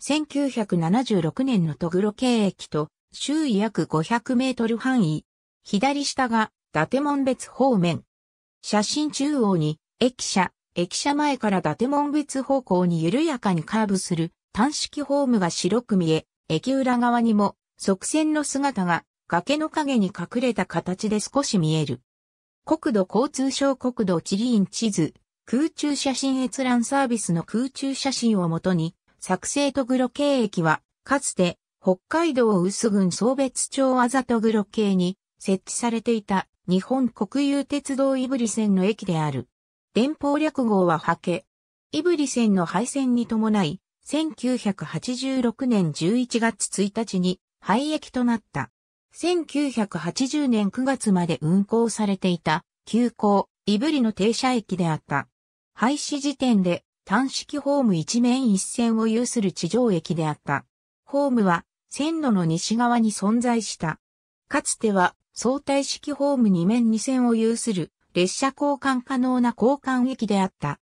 1976年のトグロ駅と周囲約500メートル範囲、左下が伊達門別方面。写真中央に駅舎、駅舎前から伊達門別方向に緩やかにカーブする単式ホームが白く見え、駅裏側にも側線の姿が崖の影に隠れた形で少し見える。国土交通省国土地理院地図、空中写真閲覧サービスの空中写真をもとに、作成と黒系駅は、かつて、北海道薄郡総別町あざと黒系に設置されていた日本国有鉄道いぶり線の駅である。電報略号はハケ。いぶり線の廃線に伴い、1986年11月1日に廃駅となった。1980年9月まで運行されていた、急行、いぶりの停車駅であった。廃止時点で、単式ホーム一面一線を有する地上駅であった。ホームは線路の西側に存在した。かつては相対式ホーム二面二線を有する列車交換可能な交換駅であった。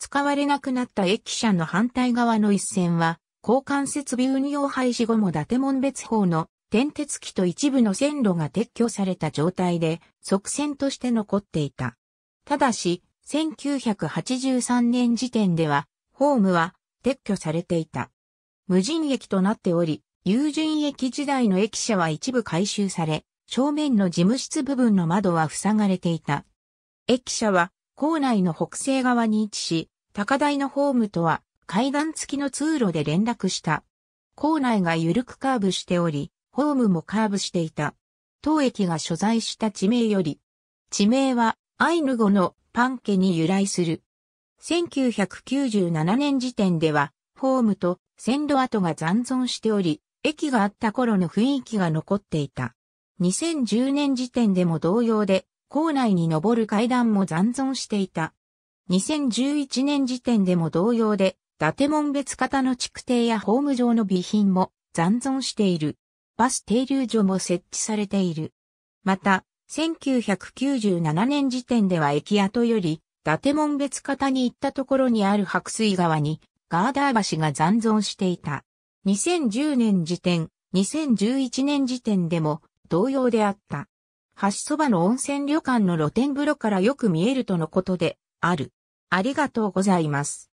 使われなくなった駅舎の反対側の一線は交換設備運用廃止後も伊達門別法の転鉄機と一部の線路が撤去された状態で、側線として残っていた。ただし、1983年時点では、ホームは撤去されていた。無人駅となっており、有人駅時代の駅舎は一部改修され、正面の事務室部分の窓は塞がれていた。駅舎は校内の北西側に位置し、高台のホームとは階段付きの通路で連絡した。校内が緩くカーブしており、ホームもカーブしていた。当駅が所在した地名より、地名はアイヌ語のパン家に由来する。1997年時点では、ホームと線路跡が残存しており、駅があった頃の雰囲気が残っていた。2010年時点でも同様で、校内に上る階段も残存していた。2011年時点でも同様で、伊達門別型の築堤やホーム上の備品も残存している。バス停留所も設置されている。また、1997年時点では駅跡より、伊達門別方に行ったところにある白水川に、ガーダー橋が残存していた。2010年時点、2011年時点でも同様であった。橋そばの温泉旅館の露天風呂からよく見えるとのことである。ありがとうございます。